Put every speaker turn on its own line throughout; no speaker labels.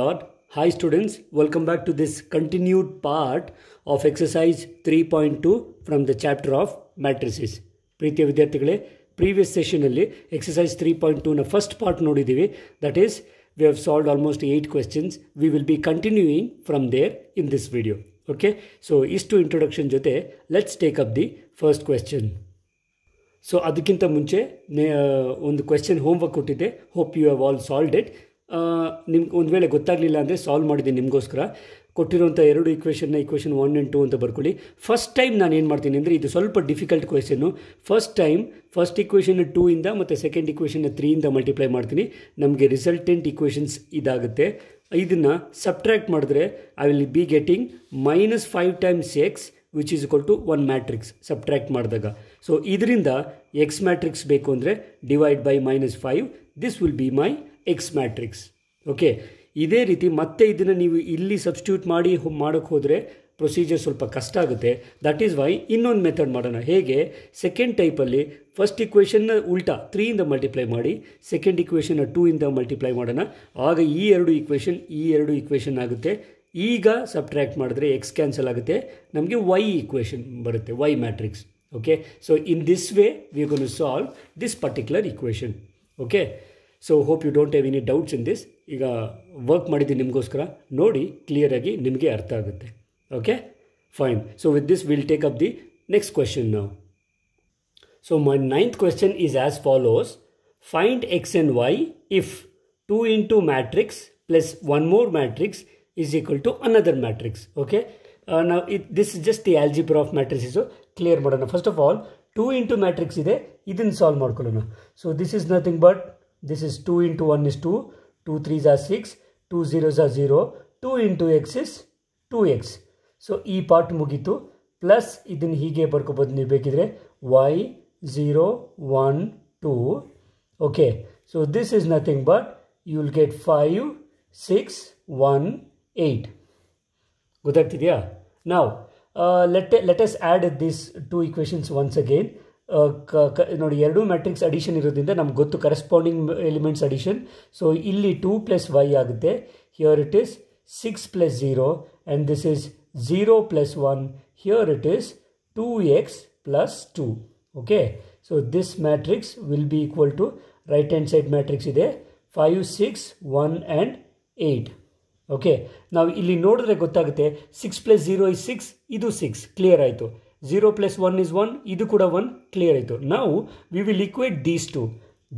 Lad hi students welcome back to this continued part of part three point two from the chapter of matrices ಪ್ರೀತಿಯ ವಿದ್ಯಾರ್ಥಿಗಳೇ previous ಸೆಷನಲ್ಲಿ exercise three point ಟೂನ first part ನೋಡಿದ್ದೀವಿ that is we have solve almost eight questions we will be continuing from there in this video okay so ಇಷ್ಟು introduction ಜೊತೆ let's take up the first question so ಅದಕ್ಕಿಂತ ಮುಂಚೆ ಒಂದು question homework ಕೊಟ್ಟಿದ್ದೆ hope you have all sold it ನಿಮ್ಗೆ ಒಂದು ವೇಳೆ ಗೊತ್ತಾಗಲಿಲ್ಲ ಅಂದರೆ ಸಾಲ್ವ್ ಮಾಡಿದ್ದೀನಿ ನಿಮಗೋಸ್ಕರ ಕೊಟ್ಟಿರುವಂಥ ಎರಡು ಇಕ್ವೇಷನ್ನ ಇಕ್ವೇಷನ್ ಒನ್ ಆ್ಯಂಡ್ ಟು ಅಂತ ಬರ್ಕೊಳ್ಳಿ ಫಸ್ಟ್ ಟೈಮ್ ನಾನು ಏನು ಮಾಡ್ತೀನಿ ಅಂದರೆ ಇದು ಸ್ವಲ್ಪ difficult question first time first equation ಇಂದ ಮತ್ತು ಸೆಕೆಂಡ್ ಇಕ್ವೇಷನ್ನ ತ್ರೀಯಿಂದ ಮಲ್ಟಿಪ್ಲೈ ಮಾಡ್ತೀನಿ ನಮಗೆ ರಿಸಲ್ಟೆಂಟ್ ಇಕ್ವೇಷನ್ಸ್ ಇದಾಗುತ್ತೆ ಇದನ್ನು ಸಬ್ಟ್ರ್ಯಾಕ್ಟ್ ಮಾಡಿದ್ರೆ I will be getting minus five times X which is equal to one matrix subtract ಮಾಡಿದಾಗ ಸೊ ಇದರಿಂದ ಎಕ್ಸ್ ಮ್ಯಾಟ್ರಿಕ್ಸ್ ಬೇಕು ಅಂದರೆ divide by minus five this will be my X matrix okay ಇದೇ ರೀತಿ ಮತ್ತೆ ಇದನ್ನು ನೀವು ಇಲ್ಲಿ ಸಬ್ಸ್ಟ್ಯೂಟ್ ಮಾಡಿ ಮಾಡೋಕ್ಕೆ ಹೋದರೆ ಪ್ರೊಸೀಜರ್ ಸ್ವಲ್ಪ ಕಷ್ಟ ಆಗುತ್ತೆ ದಟ್ ಈಸ್ ವೈ ಇನ್ನೊಂದು ಮೆಥಡ್ ಮಾಡೋಣ ಹೇಗೆ ಸೆಕೆಂಡ್ ಟೈಪಲ್ಲಿ ಫಸ್ಟ್ ಇಕ್ವೇಷನ್ನ ಉಲ್ಟಾ ತ್ರೀಯಿಂದ ಮಲ್ಟಿಪ್ಲೈ ಮಾಡಿ ಸೆಕೆಂಡ್ ಇಕ್ವೇಷನ್ನ ಇಂದ ಮಲ್ಟಿಪ್ಲೈ ಮಾಡೋಣ ಆಗ ಈ ಎರಡು ಇಕ್ವೇಷನ್ ಈ ಎರಡು ಇಕ್ವೇಷನ್ ಆಗುತ್ತೆ ಈಗ ಸಬ್ಟ್ರ್ಯಾಕ್ಟ್ ಮಾಡಿದ್ರೆ ಎಕ್ಸ್ ಕ್ಯಾನ್ಸಲ್ ಆಗುತ್ತೆ ನಮಗೆ ವೈ ಇಕ್ವೇಷನ್ ಬರುತ್ತೆ Y matrix okay so in this way we gonna solve this particular equation okay so hope you don't have any doubts in this ಈಗ ವರ್ಕ್ ಮಾಡಿದ್ದೀನಿ ನಿಮಗೋಸ್ಕರ ನೋಡಿ ಕ್ಲಿಯರಾಗಿ ನಿಮಗೆ ಅರ್ಥ ಆಗುತ್ತೆ okay fine so with this will take up the next question ನಾವು so my ninth question is as follows find X and Y if two into matrix plus one more matrix is equal to another matrix okay ನಾವು it this is just the algebra of matrices clear ಮಾಡೋಣ first of all two into matrix ಇದೆ ಇದನ್ನು solve ಮಾಡ್ಕೊಳ್ಳೋಣ so this is nothing but this is 2 into 1 is 2, 2 3s are 6, 2 zeros are 0, 2 into x is 2x. So e part mugitu plus idin hige barkobod y 0 1 2. Okay, so this is nothing but you will get 5 6 1 8. Good Now uh, let, let us add these two equations once again. ಕ ಕ ನೋಡಿ ಎರಡೂ matrix addition ಇರೋದ್ರಿಂದ ನಮ್ಗೆ ಗೊತ್ತು corresponding elements addition so ಇಲ್ಲಿ two plus Y ಆಗುತ್ತೆ here it is six plus zero and this is zero plus one here it is two X plus two okay so this matrix will be equal to right hand side matrix ಇದೆ five six one and eight okay ನಾವು ಇಲ್ಲಿ ನೋಡಿದ್ರೆ ಗೊತ್ತಾಗುತ್ತೆ six plus zero is six ಇದು six clear ಆಯಿತು zero plus one is one ಇದು ಕೂಡ one clear ಆಯಿತು ನಾವು we will equate these two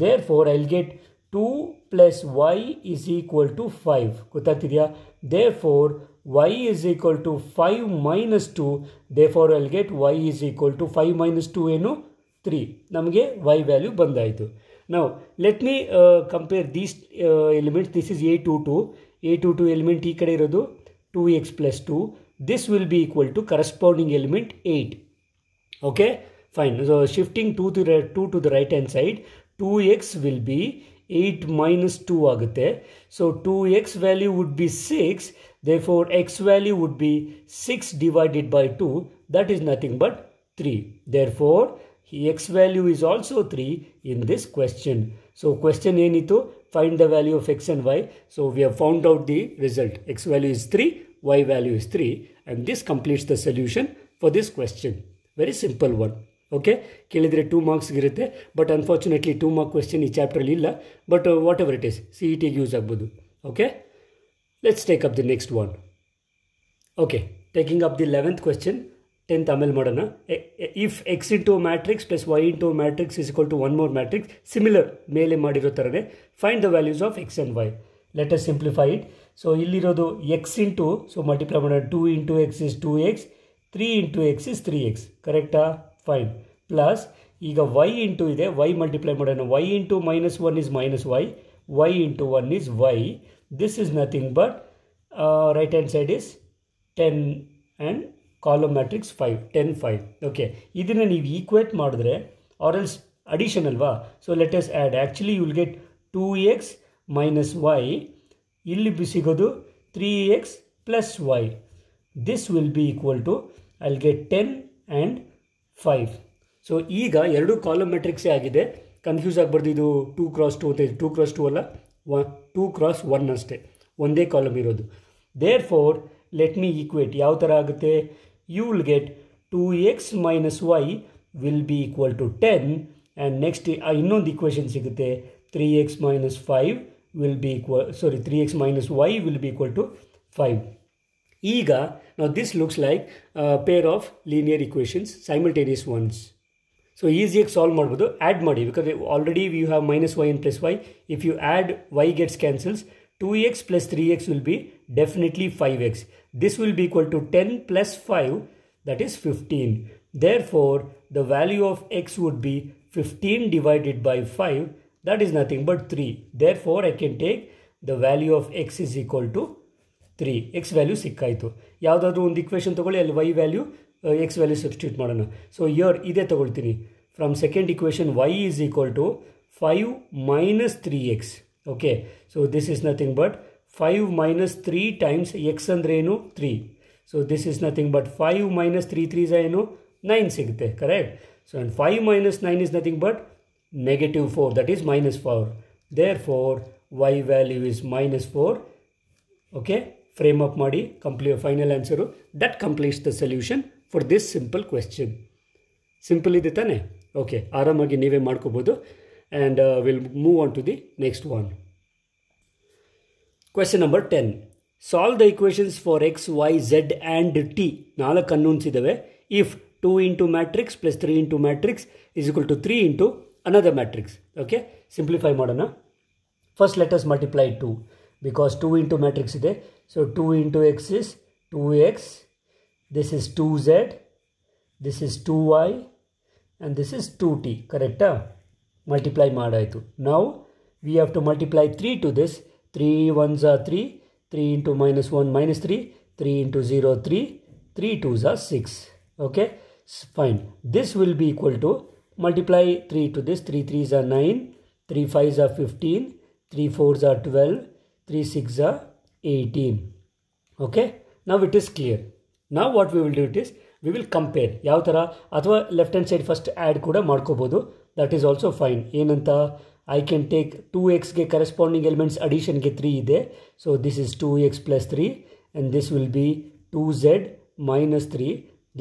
therefore I will get two plus Y is equal to five ಗೊತ್ತಾಗ್ತಿದೆಯಾ therefore Y is equal to five minus two therefore I get Y is equal to five minus two ಏನು three ನಮಗೆ Y value ಬಂದಾಯಿತು ನಾವು let me compare these element this is A two two A two two element ಈ ಕಡೆ ಇರೋದು two X plus two this will be equal to corresponding element 8 okay fine so shifting 2 to the 2 to the right hand side 2x will be 8 minus 2 agutte so 2x value would be 6 therefore x value would be 6 divided by 2 that is nothing but 3 therefore x value is also 3 in this question so question a to find the value of x and y so we have found out the result x value is 3 y value is 3 and this completes the solution for this question. Very simple one. Okay ಕೇಳಿದರೆ two marks ಇರುತ್ತೆ but unfortunately two mark question ಈ ಚಾಪ್ಟ್ರಲ್ಲಿ ಇಲ್ಲ but whatever it is C E ಟಿಗೆ use ಆಗ್ಬೋದು okay let's take up the next one okay taking up the eleventh question tenth ಆಮೇಲೆ ಮಾಡೋಣ if X into matrix plus Y into matrix is equal to one more matrix similar ಮೇಲೆ ಮಾಡಿರೋ ಥರನೇ find the values of X and Y let us simplify it so ಇಲ್ಲಿರೋದು x into so multiply ಮಾಡೋಣ two into x is two x three into x is three x ಕರೆಕ್ಟಾ fine plus ಈಗ y into ಇದೆ y multiply ಮಾಡೋಣ y into minus one is minus y y into one is y this is nothing but right hand side is ten and column matrix five ten five okay ಇದನ್ನು ನೀವು equate ಮಾಡಿದ್ರೆ else addition ಅಲ್ವಾ so let's add actually you will get two x minus y ಇಲ್ಲಿ ಸಿಗೋದು three x plus y this will be equal to I'll get ten and five so ಈಗ ಎರಡು column ಮೆಟ್ರಿಕ್ಸೇ ಆಗಿದೆ confuse ಆಗಬಾರ್ದು ಇದು two cross two ಅಂತ two cross two ಅಲ್ಲ ಒನ್ ಟೂ ಕ್ರಾಸ್ ಒನ್ ಅಷ್ಟೇ ಒಂದೇ ಕಾಲಮ್ ಇರೋದು therefore let me equate ಯಾವ ಥರ ಆಗುತ್ತೆ you will get two x minus y will be equal to ten and next ಇನ್ನೊಂದು ಇಕ್ವೇಷನ್ ಸಿಗುತ್ತೆ three x minus five will be equal sorry 3x minus y will be equal to 5 ega now this looks like a pair of linear equations simultaneous ones so easy x solve madbodu add madi because already we have minus y and plus y if you add y gets cancels 2x plus 3x will be definitely 5x this will be equal to 10 plus 5 that is 15 therefore the value of x would be 15 divided by 5 that is nothing but three 3 therefore I can take the value of x is equal to three x value ಸಿಕ್ಕಾಯಿತು ಯಾವುದಾದ್ರೂ ಒಂದು equation ತೊಗೊಳ್ಳಿ ಅಲ್ಲಿ y value x value substitute ಮಾಡೋಣ so here ಇದೇ ತೊಗೊಳ್ತೀನಿ from second equation y is equal to five minus three x okay so this is nothing but five minus three times x ಅಂದರೆ ಏನು three so this is nothing but five minus three three ಏನು nine ಸಿಗುತ್ತೆ correct so and five minus nine is nothing but negative 4 that is minus 4 therefore y value is minus 4 okay frame up madi complete final answer that completes the solution for this simple question simple idithane okay aramagi neve maadkobodu and uh, we'll move on to the next one question number 10 solve the equations for x y z and t nalak unknowns idave if 2 into matrix plus 3 into matrix is equal to 3 into another matrix okay simplify ಮಾಡೋಣ first let us multiply 2 because 2 into matrix ಇದೆ so 2 into x is 2x this is 2z this is 2y and this is 2t correct multiply ಮಾಡಾಯಿತು now we have to multiply 3 to this 3 1s are 3 3 into minus 1 minus 3 3 into 0 3 3 2s are 6 okay fine this will be equal to multiply 3 to this 3 3s are 9 3 5s are 15 3 4s are 12 3 6 are 18 okay now it is clear now what we will do it is we will compare yav tara athwa left hand side first add kuda maadkobodu that is also fine enanta i can take 2x ke corresponding elements addition ke 3 ide so this is 2x plus 3 and this will be 2z minus 3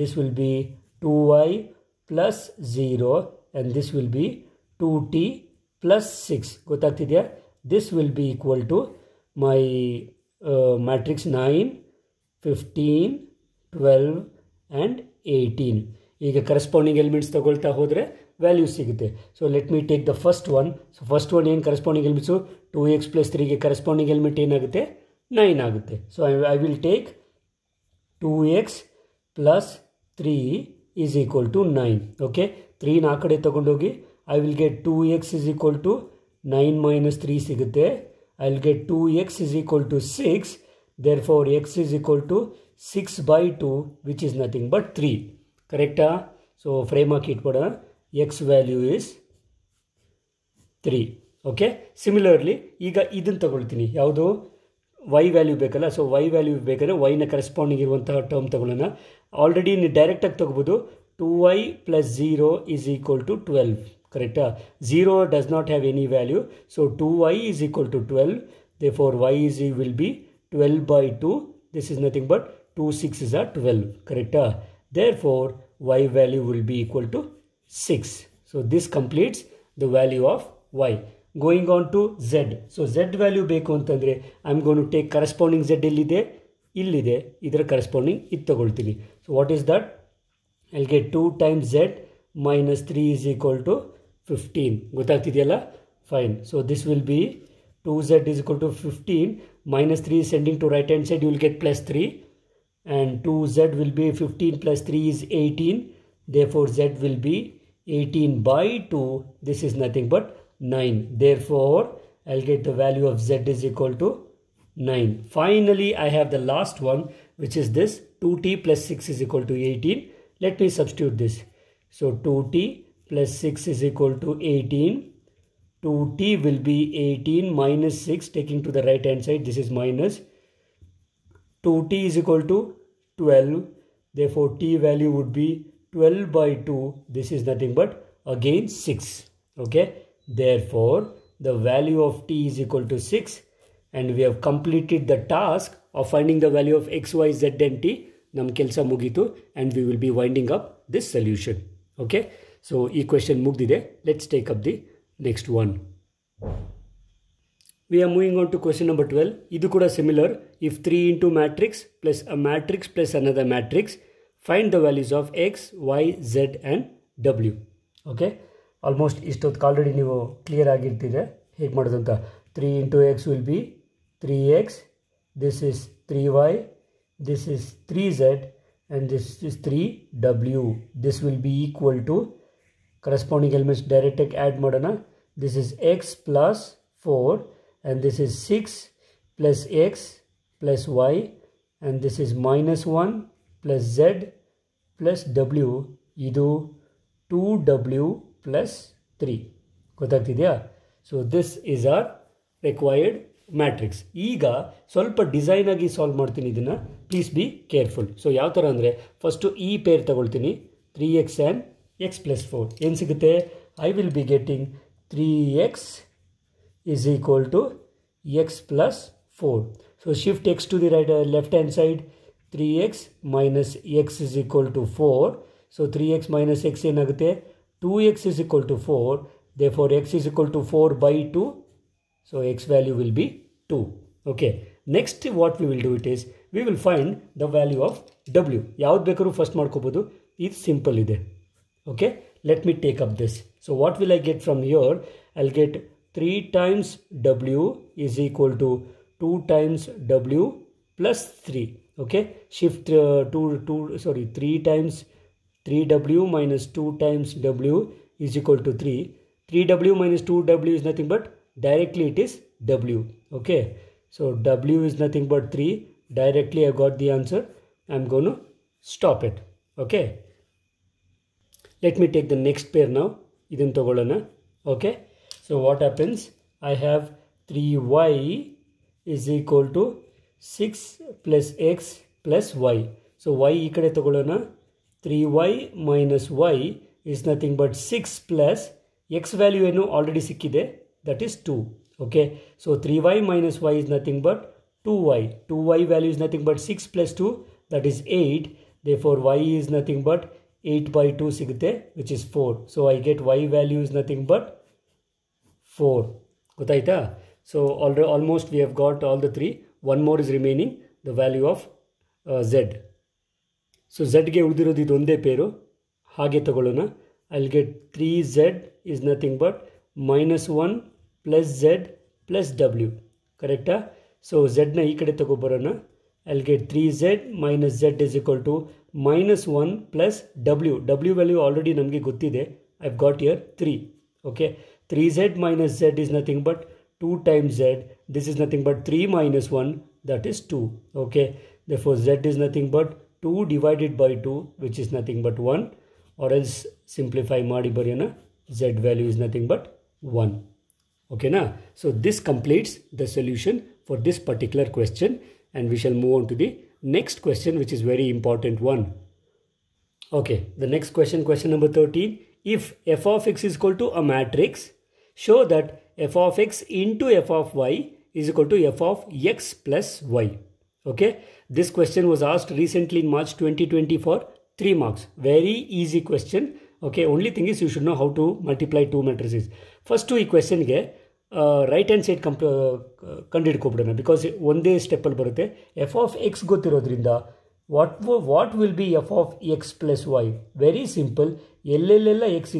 this will be 2y plus zero and this will be two t plus six ಗೊತ್ತಾಗ್ತಿದೆಯಾ this will be equal to my matrix nine fifteen twelve and eighteen ಈಗ corresponding elements ತಗೊಳ್ತಾ ಹೋದರೆ value ಸಿಗುತ್ತೆ so let me take the first one so first one ಏನು corresponding elements two X plus ತ್ರೀಗೆ corresponding element ಏನಾಗುತ್ತೆ nine ಆಗುತ್ತೆ so I I will take two X plus three is equal to nine okay ತ್ರೀನ ಆ ಕಡೆ ತೊಗೊಂಡೋಗಿ I will get two x is equal to nine minus three ಸಿಗುತ್ತೆ I will get two x is equal to six therefore x is equal to six by two which is nothing but three ಕರೆಕ್ಟಾ so frame ಹಾಕಿ ಇಟ್ಬಿಡೋಣ x value is three okay similarly ಈಗ ಇದನ್ನು ತಗೊಳ್ತೀನಿ ಯಾವುದು y value ಬೇಕಲ್ಲ so y value ಬೇಕಾದರೆ ವೈನ ಕರೆಸ್ಪಾಂಡಿಂಗ್ ಇರುವಂತಹ ಟರ್ಮ್ ತಗೊಳ್ಳೋಣ ಆಲ್ರೆಡಿ ನೀವು ಡೈರೆಕ್ಟಾಗಿ ತೊಗೋಬೋದು to y plus zero is equal to twelve ಕರೆಕ್ಟಾ zero does not have any value so two y is equal to twelve therefore y is ಈ will be twelve by two this is nothing but two six is are twelve ಕರೆಕ್ಟಾ therefore y value will be equal to six so this completes the value of y going on to z so z value ಬೇಕು ಅಂತಂದರೆ I am gonna to take corresponding z ಇಲ್ಲಿದೆ ಇಲ್ಲಿದೆ ಇದರ corresponding ಇದು ತೊಗೊಳ್ತೀನಿ so what is that ಎಲ್ ಗೆ two times z minus three is equal to fifteen ಗೊತ್ತಾಗ್ತಿದೆಯಲ್ಲ fine so this will be two z is equal to fifteen minus three sending to right hand side you will get plus three and two z will be fifteen plus three is eighteen therefore z will be eighteen by two this is nothing but 9. Therefore, I'll get the value of z is equal to 9. Finally, I have the last one, which is this 2t plus 6 is equal to 18. Let me substitute this. So 2t plus 6 is equal to 18. 2t will be 18 minus 6 taking to the right hand side. This is minus. 2t is equal to 12. Therefore, t value would be 12 by 2. This is nothing but again 6. Okay. Therefore, the value of t is equal to 6 and we have completed the task of finding the value of x, y, z and t. Nam kelsa mugitu and we will be winding up this solution. Okay. So, equation mugdide. Let's take up the next one. We are moving on to question number 12. Idu kuda similar. If 3 into matrix plus a matrix plus another matrix, find the values of x, y, z and w. Okay. Almost ಇಷ್ಟೊತ್ತು already ನೀವು clear ಆಗಿರ್ತೀರಿ ಹೇಗೆ ಮಾಡೋದಂತ three into x will be three x this is three y this is three z and this is three ಡಬ್ಲ್ಯೂ this will be equal to corresponding elements ಡೈರೆಕ್ಟಾಗಿ add ಮಾಡೋಣ this is x plus four and this is six plus x plus y and this is minus one plus Z plus ಡಬ್ಲ್ಯೂ ಇದು two ಡಬ್ಲ್ಯೂ plus three ಗೊತ್ತಾಗ್ತಿದೆಯಾ so this is our required matrix ಈಗ ಸ್ವಲ್ಪ design ಆಗಿ solve ಮಾಡ್ತೀನಿ ಇದನ್ನು please be careful so ಯಾವ ಥರ ಅಂದರೆ ಫಸ್ಟು ಈ ಪೇರ್ ತಗೊಳ್ತೀನಿ three x and x plus four ಏನು ಸಿಗುತ್ತೆ I will be getting three x is equal to x plus four so shift x to the right left hand side three x minus x is equal to four so three x minus x ಏನಾಗುತ್ತೆ 2x is equal to 4 therefore x is equal to 4 by 2 so x value will be 2 okay next what we will do it is we will find the value of w ಯಾವ್ದು first first ಮಾಡ್ಕೋಬೋದು it's simple ida. okay let me take up this so what will I get from here I'll get 3 times w is equal to 2 times w plus 3 okay shift uh, 2 2 sorry 3 times 3w minus 2 times w is equal to 3. 3w minus 2w is nothing but directly it is w. Okay. So w is nothing but 3. Directly I got the answer. I'm going to stop it. Okay. Let me take the next pair now. ಇದನ್ನು ತಗೊಳ್ಳೋಣ okay so what happens I have three y is equal to six plus x plus y so y ಈ ಕಡೆ ತಗೊಳ್ಳೋಣ 3y minus y is nothing but 6 plus x value ಏನು already sikide that is 2 okay so 3y minus y is nothing but 2y 2y value is nothing but 6 plus 2 that is 8 therefore y is nothing but 8 by 2 sikide which is 4 so I get y value is nothing but 4 ಗೊತ್ತಾಯ್ತಾ so already almost we have got all the three one more is remaining the value of uh, z so ಝಡ್ಗೆ ಉಳಿದಿರೋದು ಇದೊಂದೇ pair ಹಾಗೆ ತಗೊಳ್ಳೋಣ I'll get three Z is nothing but minus one plus Z plus W ಕರೆಕ್ಟಾ so ಝೆಡ್ನ ಈ ಕಡೆ ತಗೊಬರೋಣ I'll get three Z minus Z is equal to minus one plus W W value already ನಮಗೆ ಗೊತ್ತಿದೆ I got your three okay three Z minus Z is nothing but two times Z this is nothing but three minus one that is two okay therefore z is nothing but 2 divided by 2 which is nothing but 1 or else simplify ಮಾಡಿ ಬರೆಯೋಣ z value is nothing but 1 okay na so this completes the solution for this particular question and we shall move on to the next question which is very important one okay the next question question number 13 if f of x is equal to a matrix show that f of x into f of y is equal to f of x plus y okay this question was asked recently in March 2020 for three marks very easy question okay only thing is you should know how to multiply two matrices first two equation right hand side because one day step f of x what what will be f of x plus y very simple x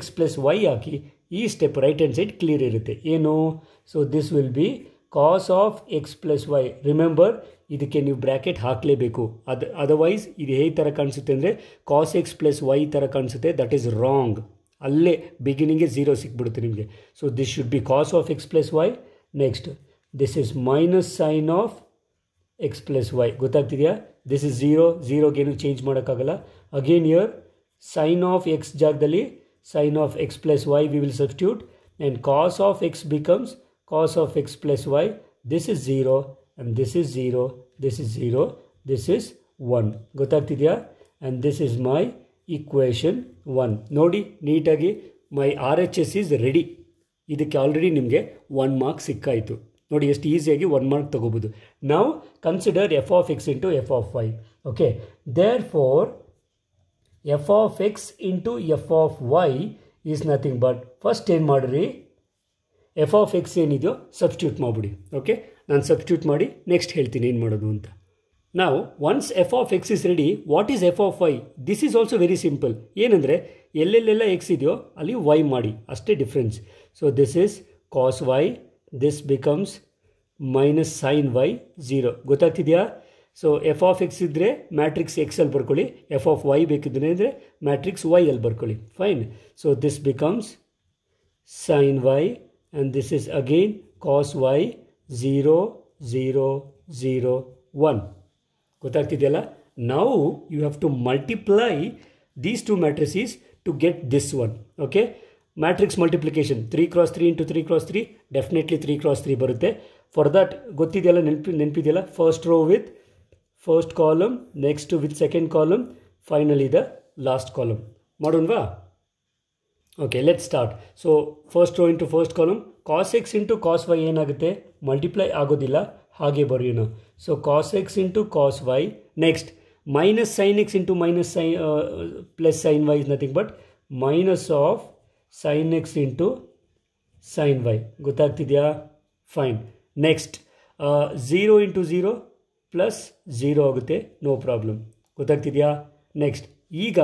x plus y aki e step right hand side clear here you know so this will be cos of x plus y remember ಇದಕ್ಕೆ ನೀವು bracket ಹಾಕಲೇಬೇಕು ಅದ otherwise ಇದು ಹೇಗೆ ಥರ ಕಾಣಿಸುತ್ತೆ ಅಂದರೆ cos x plus Y ಥರ ಕಾಣಿಸುತ್ತೆ ದಟ್ ಈಸ್ ರಾಂಗ್ ಅಲ್ಲೇ ಬಿಗಿನಿಂಗೇ ಝೀರೋ ಸಿಕ್ಬಿಡುತ್ತೆ ನಿಮಗೆ so this should be cos of x plus y next this is minus sine of x plus y ಗೊತ್ತಾಗ್ತಿದೆಯಾ ದಿಸ್ ಇಸ್ ಝೀರೋ ಝೀರೋಗೇನು ಚೇಂಜ್ ಮಾಡೋಕ್ಕಾಗಲ್ಲ again here sine of x ಜಾಗದಲ್ಲಿ sine of x plus y we will substitute and cos of x becomes cos of x plus y. This is 0 and this is 0, this is 0, this is 1. ಗೊತ್ತಾಗ್ತಿದೆಯಾ and this is my equation one ನೋಡಿ ನೀಟಾಗಿ my R H S is ready ಇದಕ್ಕೆ ಆಲ್ರೆಡಿ ನಿಮಗೆ one mark ಸಿಕ್ಕಾಯಿತು ನೋಡಿ ಎಷ್ಟು ಈಸಿಯಾಗಿ ಒನ್ ಮಾರ್ಕ್ ತಗೋಬೋದು ನಾವು consider f of x into f of y okay therefore f of x into f of y is nothing but first ಏನು ಮಾಡಿರಿ ಎಫ್ ಆಫ್ ಎಕ್ಸ್ ಏನಿದೆಯೋ ಸಬ್ಸ್ಟ್ಯೂಟ್ ಮಾಡಿಬಿಡಿ ಓಕೆ ನಾನು ಸಬ್ಸ್ಟ್ಯೂಟ್ ಮಾಡಿ ನೆಕ್ಸ್ಟ್ ಹೇಳ್ತೀನಿ ಏನು ಮಾಡೋದು ಅಂತ ನಾವು once f of x is ready what is f of y this is also very simple ಏನಂದರೆ ಎಲ್ಲೆಲ್ಲೆಲ್ಲ ಎಕ್ಸ್ ಇದೆಯೋ ಅಲ್ಲಿ ವೈ ಮಾಡಿ ಅಷ್ಟೇ difference so this is cos y this becomes minus sine y zero ಗೊತ್ತಾಗ್ತಿದೆಯಾ ಸೊ ಎಫ್ ಆಫ್ ಎಕ್ಸ್ ಇದ್ದರೆ matrix ಎಕ್ಸಲ್ಲಿ ಬರ್ಕೊಳ್ಳಿ ಎಫ್ ಆಫ್ ವೈ ಬೇಕಿದ್ರೆ ಅಂದರೆ ಮ್ಯಾಟ್ರಿಕ್ಸ್ ವೈ ಅಲ್ಲಿ ಬರ್ಕೊಳ್ಳಿ fine so this becomes sine y and this is again cos y 0 0 0 1 ಗೊತ್ತಾಗ್ತಿದೆಯಲ್ಲ ನಾವು you have to multiply these two matrices to get this one okay matrix multiplication three cross three into three cross three definitely three cross three ಬರುತ್ತೆ for that ಗೊತ್ತಿದೆಯಲ್ಲ ನೆನಪಿ ನೆನಪಿದೆಯಲ್ಲ first row with first column next with second column finally the last column ಮಾಡೋಣವಾ okay let start so first row into first column cos x into cos y ಏನಾಗುತ್ತೆ multiply ಆಗೋದಿಲ್ಲ ಹಾಗೆ ಬರೆಯೋಣ so cos x into cos y next minus sine x into minus sine plus sine y is nothing but minus of sine x into sine y ಗೊತ್ತಾಗ್ತಿದೆಯಾ fine next zero into zero plus zero ಆಗುತ್ತೆ no problem ಗೊತ್ತಾಗ್ತಿದೆಯಾ next ಈಗ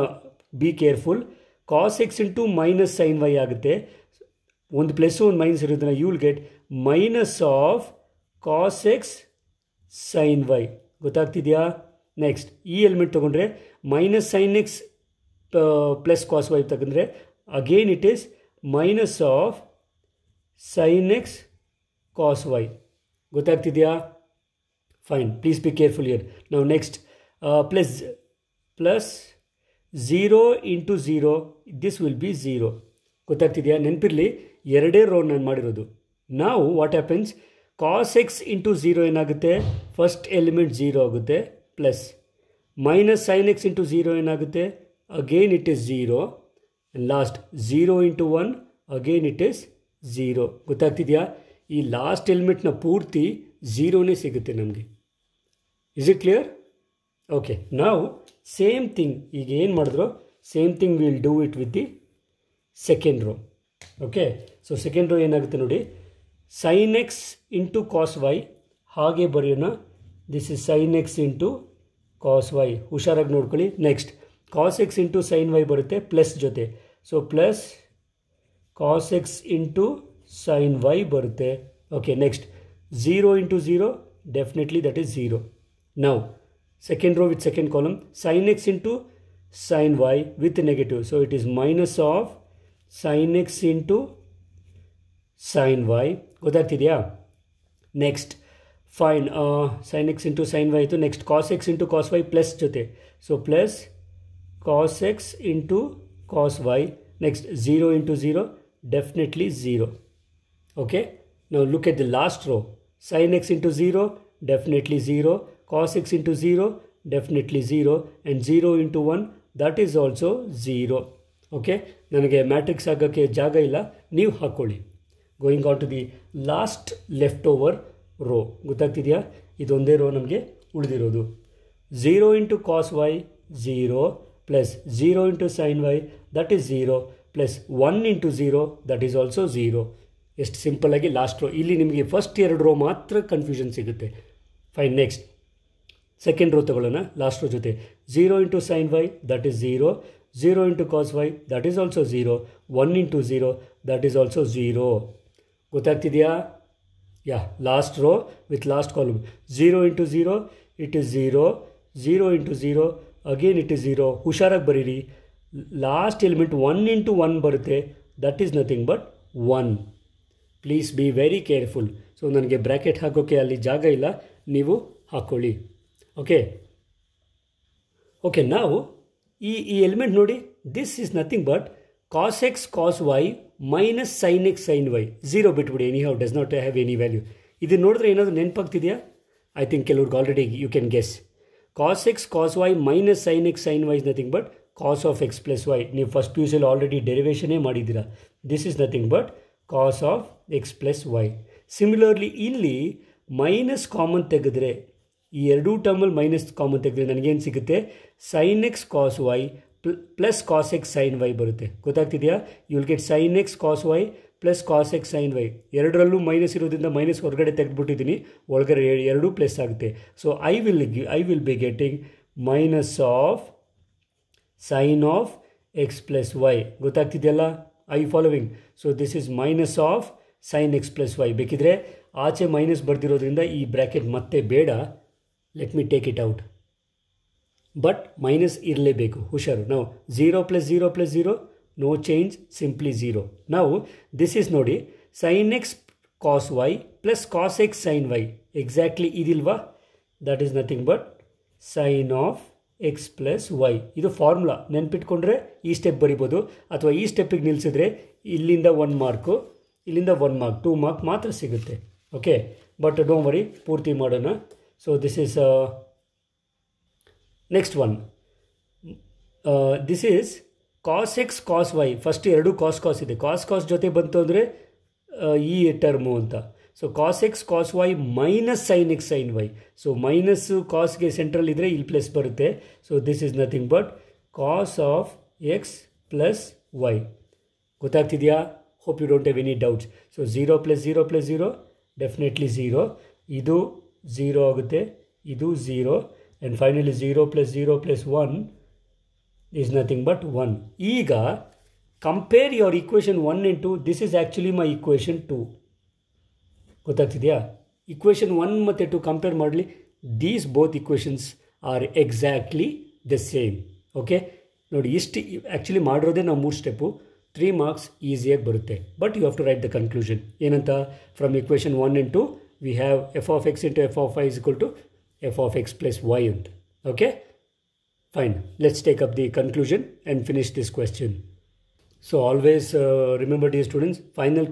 be careful cos x into minus sine y ಆಗುತ್ತೆ ಒಂದು plus ಒಂದು minus ಇರೋದನ್ನ you will get minus of cos x sine y ಗೊತ್ತಾಗ್ತಿದೆಯಾ next ಈ ಎಲಿಮೆಂಟ್ ತೊಗೊಂಡ್ರೆ minus sine x plus cos y ತಗೊಂಡ್ರೆ again it is minus of sine x cos y ಗೊತ್ತಾಗ್ತಿದೆಯಾ fine please be careful here ನಾವು next plus plus zero into zero this will be zero ಗೊತ್ತಾಗ್ತಿದೆಯಾ ನೆನಪಿರಲಿ ಎರಡೇ row ನಾನು ಮಾಡಿರೋದು ನಾವು what happens cos x into zero ಏನಾಗುತ್ತೆ first element zero ಆಗುತ್ತೆ plus minus sine x into zero ಏನಾಗುತ್ತೆ again it is zero last zero into one again it is zero ಗೊತ್ತಾಗ್ತಿದೆಯಾ ಈ ಲಾಸ್ಟ್ ಎಲಿಮೆಂಟ್ನ ಪೂರ್ತಿ ಝೀರೋನೇ ಸಿಗುತ್ತೆ ನಮಗೆ ಇಸ್ ಇಟ್ ಕ್ಲಿಯರ್ ಓಕೆ ನಾವು ಸೇಮ್ ಥಿಂಗ್ ಈಗ ಏನು ಮಾಡಿದ್ರು same thing will do it with the second row okay so second row ಏನಾಗುತ್ತೆ ನೋಡಿ sine x into cos y ಹಾಗೆ ಬರೆಯೋಣ this is sine x into cos y ಹುಷಾರಾಗಿ ನೋಡ್ಕೊಳ್ಳಿ next cos x into sine y ಬರುತ್ತೆ plus ಜೊತೆ so plus cos x into sine y ಬರುತ್ತೆ okay next zero into zero definitely that is zero ನಾವು second row with second column, sin x into sin y with negative. So it is minus of sin x into sin y. Godaktidiya. Next, fine uh, sin x into sin y. So next, cos x into cos y plus jote. So plus cos x into cos y. Next, 0 into 0, definitely 0. Okay. Now look at the last row. Sin x into 0, definitely 0. cos six into 0 definitely 0 and 0 into 1 that is also 0 okay ನನಗೆ matrix ಆಗೋಕ್ಕೆ ಜಾಗ ಇಲ್ಲ ನೀವು ಹಾಕ್ಕೊಳ್ಳಿ going on to the last left over row ಗೊತ್ತಾಗ್ತಿದೆಯಾ ಇದೊಂದೇ row ನಮಗೆ ಉಳಿದಿರೋದು zero into cos Y zero plus zero into sine Y that is zero plus one into zero that is also zero ಎಷ್ಟು ಸಿಂಪಲ್ಲಾಗಿ ಲಾಸ್ಟ್ ರೋ ಇಲ್ಲಿ ನಿಮಗೆ first ಎರಡು rho ಮಾತ್ರ ಕನ್ಫ್ಯೂಷನ್ ಸಿಗುತ್ತೆ ಫೈನ್ ನೆಕ್ಸ್ಟ್ ಸೆಕೆಂಡ್ ರೋ ತಗೊಳ್ಳೋಣ ಲಾಸ್ಟ್ ರೋ ಜೊತೆ zero into sine Y that is zero zero into cos y that is also zero one into zero that is also zero ಗೊತ್ತಾಗ್ತಿದೆಯಾ yeah last row with last column zero into zero it is zero zero into zero again it is zero ಹುಷಾರಾಗಿ ಬರೀರಿ last element one into one ಬರುತ್ತೆ that is nothing but one please be very careful so ನನಗೆ bracket ಹಾಕೋಕ್ಕೆ ಅಲ್ಲಿ ಜಾಗ ಇಲ್ಲ ನೀವು ಹಾಕ್ಕೊಳ್ಳಿ ಓಕೆ ಓಕೆ ನಾವು ಈ ಈ ಎಲಿಮೆಂಟ್ ನೋಡಿ this is nothing but cos x cos y minus sine x sine y zero ಬಿಟ್ಬಿಡಿ anyhow does not have any value ಇದನ್ನು ನೋಡಿದ್ರೆ ಏನಾದರೂ ನೆನಪಾಗ್ತಿದೆಯಾ ಐ ಥಿಂಕ್ ಕೆಲವ್ರಿಗೆ already you can guess cos x cos y minus sine x sine y is nothing but cos of x plus y ನೀವು first P U already ಡೆರಿವೇಷನೇ ಮಾಡಿದ್ದೀರಾ this is nothing but cos of x plus Y similarly ಇಲ್ಲಿ minus common ತೆಗೆದ್ರೆ ಈ ಎರಡೂ ಟರ್ಮಲ್ಲಿ minus common ತೆಗೆದ್ರೆ ನನಗೇನು ಸಿಗುತ್ತೆ sine x cos y plus cos x sine y ಬರುತ್ತೆ ಗೊತ್ತಾಗ್ತಿದೆಯಾ will get sine x cos y plus cos x sine y ಎರಡರಲ್ಲೂ ಮೈನಸ್ ಇರೋದ್ರಿಂದ ಮೈನಸ್ ಹೊರಗಡೆ ತೆಗೆದುಬಿಟ್ಟಿದ್ದೀನಿ ಒಳಗಡೆ ಎರಡೂ ಪ್ಲಸ್ ಆಗುತ್ತೆ so I will I will be getting minus of sine of x plus y ಗೊತ್ತಾಗ್ತಿದೆಯಲ್ಲ I following so this is minus of sine x plus Y ಬೇಕಿದ್ರೆ ಆಚೆ ಮೈನಸ್ ಬರ್ದಿರೋದ್ರಿಂದ ಈ ಬ್ರ್ಯಾಕೆಟ್ ಮತ್ತೆ ಬೇಡ let me take it out but minus ಇರಲೇಬೇಕು ಹುಷಾರು ನಾವು zero plus zero plus zero no change simply zero ನಾವು ದಿಸ್ ಈಸ್ ನೋಡಿ sine x cos y plus cos x sine y exactly ಇದಿಲ್ವಾ that is nothing but sine of x plus y ಇದು formula ನೆನ್ಪಿಟ್ಕೊಂಡ್ರೆ ಈ step ಬರಿಬೋದು ಅಥವಾ ಈ ಸ್ಟೆಪ್ಪಿಗೆ ನಿಲ್ಲಿಸಿದ್ರೆ ಇಲ್ಲಿಂದ ಒನ್ ಮಾರ್ಕು ಇಲ್ಲಿಂದ ಒನ್ ಮಾರ್ಕ್ ಟೂ ಮಾರ್ಕ್ ಮಾತ್ರ ಸಿಗುತ್ತೆ ಓಕೆ ಬಟ್ ಡೋಂಟ್ ವರಿ ಪೂರ್ತಿ ಮಾಡೋಣ so this is uh, next one uh, this is cos x cos y first ಎರಡು ಕಾಸ್ ಕಾಸ್ ಇದೆ ಕಾಸ್ ಕಾಸ್ ಜೊತೆ ಬಂತು ಅಂದರೆ uh, ಈ ಟರ್ಮು ಅಂತ so cos x cos y minus sine x sine y so minus ಕಾಸ್ಗೆ ಸೆಂಟ್ರಲ್ ಇದ್ದರೆ ಇಲ್ಲಿ ಪ್ಲಸ್ ಬರುತ್ತೆ so this is nothing but cos of x plus y ಗೊತ್ತಾಗ್ತಿದೆಯಾ hope you don't have any doubts so zero plus zero plus zero definitely zero ಇದು zero ಆಗುತ್ತೆ ಇದು zero and finally zero plus zero plus one is nothing but one ಈಗ compare your equation one in into this is actually my equation two ಗೊತ್ತಾಗ್ತಿದೆಯಾ equation one ಮತ್ತು two compare ಮಾಡಲಿ these both equations are exactly the same okay ನೋಡಿ ಇಷ್ಟು actually ಮಾಡಿರೋದೇ ನಾವು ಮೂರು step three marks ಈಸಿಯಾಗಿ ಬರುತ್ತೆ but you have to write the conclusion ಏನಂತ from equation one and two we have f of x into f of y is equal to f of x plus y and okay fine let's take up the conclusion and finish this question so always uh, remember dear students final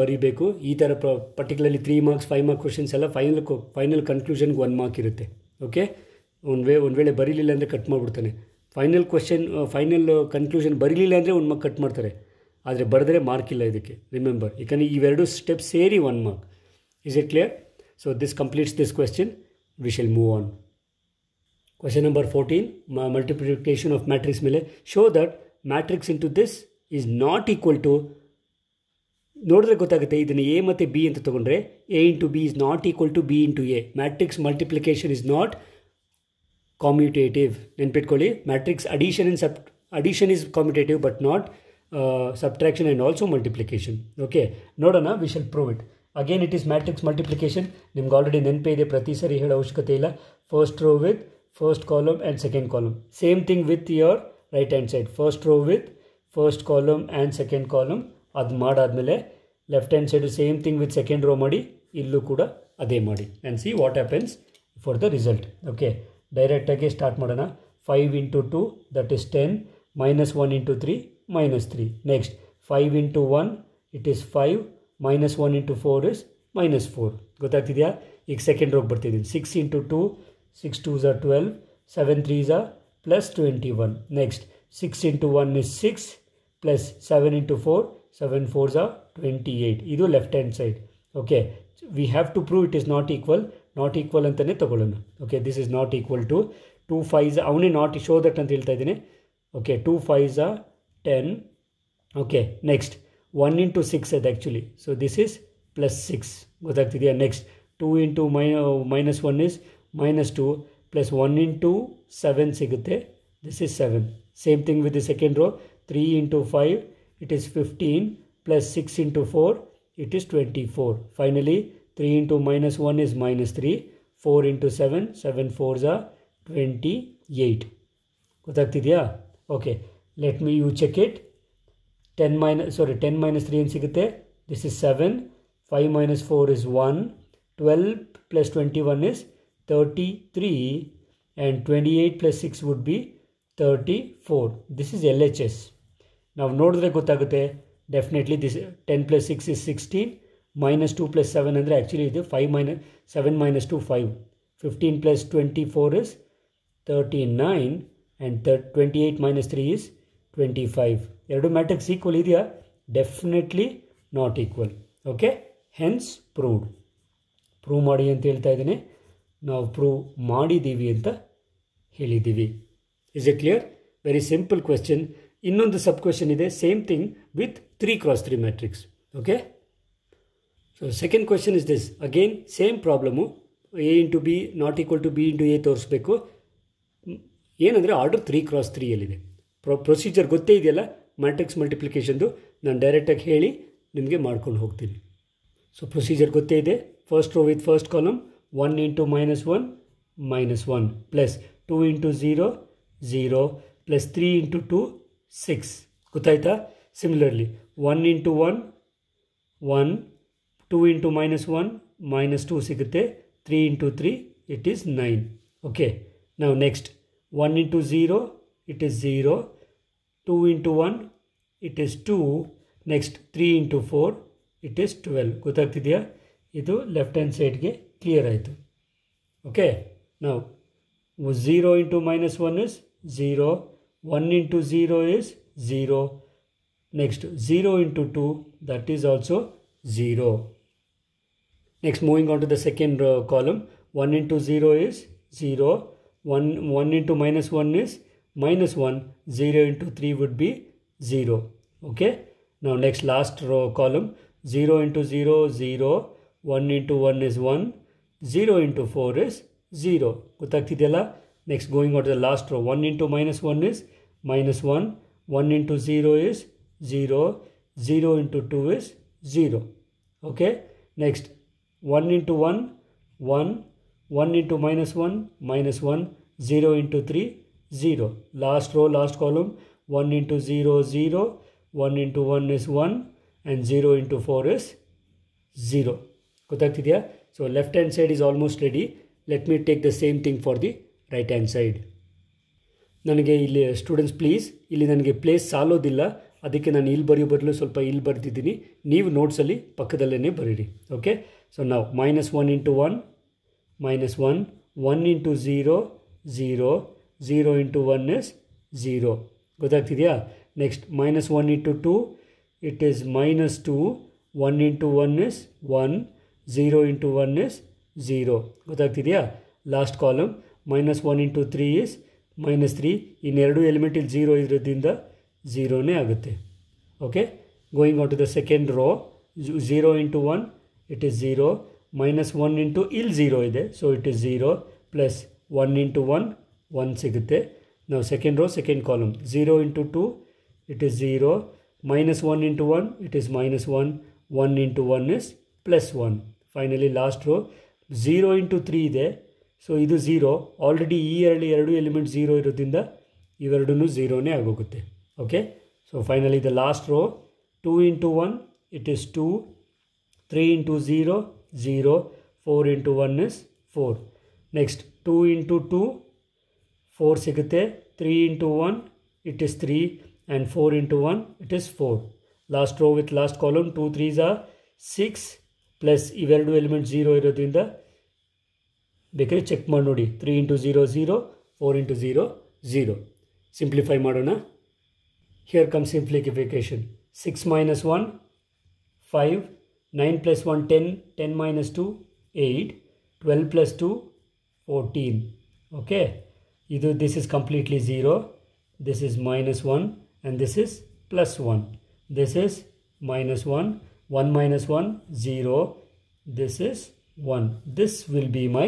ಬರೀಬೇಕು ಈ ಥರ particularly three marks five mark questions ಎಲ್ಲ final final ಕನ್ಕ್ಲೂಷನ್ಗೆ one mark ಇರುತ್ತೆ okay ಒಂದು ವೇ ಒಂದು ವೇಳೆ ಬರೀಲಿಲ್ಲ ಅಂದರೆ ಕಟ್ ಮಾಡಿಬಿಡ್ತಾನೆ ಫೈನಲ್ ಕ್ವಶನ್ ಫೈನಲ್ ಕನ್ಕ್ಲೂಷನ್ ಬರೀಲಿಲ್ಲ ಅಂದರೆ ಒಂದು ಮಾರ್ಕ್ ಕಟ್ ಮಾಡ್ತಾರೆ ಆದರೆ ಬರೆದರೆ ಮಾರ್ಕ್ ಇಲ್ಲ ಇದಕ್ಕೆ ರಿಮೆಂಬರ್ ಯಾಕಂದರೆ ಇವೆರಡು ಸ್ಟೆಪ್ ಸೇರಿ one mark Is it clear? So this completes this question. We shall move on. Question number 14. Multiplication of matrix Mille. Show that matrix into this is not equal to ನೋಡಿದ್ರೆ ಗೊತ್ತಾಗುತ್ತೆ ಇದನ್ನು A ಮತ್ತು B ಅಂತ ತೊಗೊಂಡ್ರೆ A into B is not equal to B into A matrix multiplication is not commutative ನೆನ್ಪಿಟ್ಕೊಳ್ಳಿ matrix addition in sub addition is commutative but not subtraction and also multiplication okay ನೋಡೋಣ we shall prove it again it is matrix multiplication ನಿಮ್ಗೆ already ನೆನಪೇ ಇದೆ ಪ್ರತಿ ಸರಿ ಹೇಳೋ ಅವಶ್ಯಕತೆ ಇಲ್ಲ first row with first column and second column same thing with your right hand side first row with first column and second column ಅದು ಮಾಡಾದಮೇಲೆ left hand side same thing with second row ಮಾಡಿ ಇಲ್ಲೂ ಕೂಡ ಅದೇ ಮಾಡಿ and see what happens for the result okay ಡೈರೆಕ್ಟಾಗಿ start ಮಾಡೋಣ five into two that is ten minus one into three minus three next five into one it is five minus one into four is minus four ಗೊತ್ತಾಗ್ತಿದೆಯಾ ಈಗ second ರೋಗ್ ಬರ್ತಿದ್ದೀನಿ six into two six two ಝಾ twelve seven three ಝಾ plus twenty one next six into one is six plus seven into four seven four ಝಾ twenty eight ಇದು left hand side okay we have to prove it is not equal not equal ಅಂತಲೇ ತೊಗೊಳ್ಳೋಣ okay this is not equal to two ಝಾ ಅವನೇ not show that ಅಂತ ಹೇಳ್ತಾ ಇದ್ದೀನಿ okay two ಝಾ ten okay next 1 into 6 is actually. So this is plus 6. Gotaktidya next. 2 into uh, minus 1 is minus 2 plus 1 into 7 sigate. This is 7. Same thing with the second row. 3 into 5, it is 15 plus 6 into 4, it is 24. Finally, 3 into minus 1 is minus 3. 4 into 7, 7 4s are 28. Gotaktidya? Okay. Let me you check it. 10 minus sorry 10 minus 3 and this is 7 5 minus 4 is 1 12 plus 21 is 33 and 28 plus 6 would be 34 this is lhs now note the definitely this 10 plus 6 is 16 minus 2 plus 7 and actually the 5 minus 7 minus 2 5 15 plus 24 is 39 and 28 minus 3 is twenty five ಎರಡು matrix equal ಇದೆಯಾ definitely not equal okay hence proved prove ಮಾಡಿ ಅಂತ ಹೇಳ್ತಾ ಇದ್ದೀನಿ ನಾವು ಪ್ರೂವ್ ಮಾಡಿದ್ದೀವಿ ಅಂತ ಹೇಳಿದ್ದೀವಿ is A clear very simple question ಇನ್ನೊಂದು ಸಬ್ ಕ್ವೆಶನ್ ಇದೆ same thing with three cross three matrix okay so second question is this again same problem A into B not equal to B into A ತೋರಿಸ್ಬೇಕು ಏನಂದರೆ order three cross ತ್ರೀಯಲ್ಲಿದೆ pro procedure ಗೊತ್ತೇ ಇದೆಯಲ್ಲ matrix ಮಲ್ಟಿಪ್ಲಿಕೇಶನ್ದು ನಾನು ಡೈರೆಕ್ಟಾಗಿ ಹೇಳಿ ನಿಮಗೆ ಮಾಡ್ಕೊಂಡು ಹೋಗ್ತೀನಿ ಸೊ ಪ್ರೊಸೀಜರ್ ಗೊತ್ತೇ ಇದೆ first row with first column one into minus one minus one plus two into zero zero plus three into two six ಗೊತ್ತಾಯ್ತಾ similarly one into one one two into minus one minus two ಸಿಗುತ್ತೆ three into three it is nine okay ನಾವು next one into zero it is 0. 2 into 1, it is 2. Next, 3 into 4, it is 12. Kutakthidhya, ito left hand side clear aitu. Okay, now 0 into minus 1 is 0. 1 into 0 is 0. Next, 0 into 2, that is also 0. Next, moving on to the second uh, column. 1 into 0 is 0. 1, 1 into minus 1 is minus 1, 0 into 3 would be 0. Okay. Now next last row column 0 into 0, 0, 1 into 1 is 1, 0 into 4 is 0. Gothagtidela. Next going on to the last row 1 into minus 1 is minus 1, 1 into 0 is 0, 0 into 2 is 0. Okay. Next 1 into 1, 1, 1 into minus 1, minus 1, 0 into 3, 0. Last row, last column 1 into 0, 0, 1 into 1 is 1 and 0 into 4 is 0. ಗೊತ್ತಾಗ್ತಿದೆಯಾ so left hand side is almost ready let me take the same thing for the right hand side ನನಗೆ ಇಲ್ಲಿ students uh, please ಇಲ್ಲಿ ನನಗೆ place ಸಾಲೋದಿಲ್ಲ ಅದಕ್ಕೆ ನಾನು ಇಲ್ಲಿ ಬರೆಯೋ ಬದಲು ಸ್ವಲ್ಪ ಇಲ್ಲಿ ಬರೆದಿದ್ದೀನಿ ನೀವು ನೋಟ್ಸಲ್ಲಿ ಪಕ್ಕದಲ್ಲೇ ಬರೀರಿ ಓಕೆ ಸೊ ನಾವು minus one into one minus one one into zero zero zero into one is zero ಗೊತ್ತಾಗ್ತಿದೆಯಾ next minus one into two it is minus two one into one is one zero into one is zero ಗೊತ್ತಾಗ್ತಿದೆಯಾ last column minus one into three is minus three ಇನ್ನೆರಡು element ಇಲ್ಲಿ zero ಇರೋದ್ರಿಂದ ಝೀರೋನೇ ಆಗುತ್ತೆ okay going on to the second row zero into one it is zero minus one into ಇಲ್ಲಿ zero ಇದೆ so it is zero plus one into one one ಸಿಗುತ್ತೆ ನಾವು second row second column zero into two it is zero minus one into one it is minus one one into one is plus one finally last row zero into three ಇದೆ so ಇದು zero already ಈ ಎರಡು ಎರಡು element zero ಇರೋದ್ರಿಂದ ಇವೆರಡೂ ಝೀರೋನೇ ಆಗೋಗುತ್ತೆ okay so finally the last row two into one it is two three into zero zero four into one is four next two into two four ಸಿಗುತ್ತೆ three into one it is three and four into one it is four last row with last column two threes are six plus ಇವೆರಡು element zero ಇರೋದ್ರಿಂದ ಬೇಕಾದ್ರೆ check ಮಾಡಿ ನೋಡಿ three into zero zero four into zero zero simplify ಮಾಡೋಣ here come simplification six minus one five nine plus one ten ten minus two eight twelve plus two fourteen okay ಇದು this is completely zero this is minus one and this is plus one this is minus one one minus one zero this is one this will be my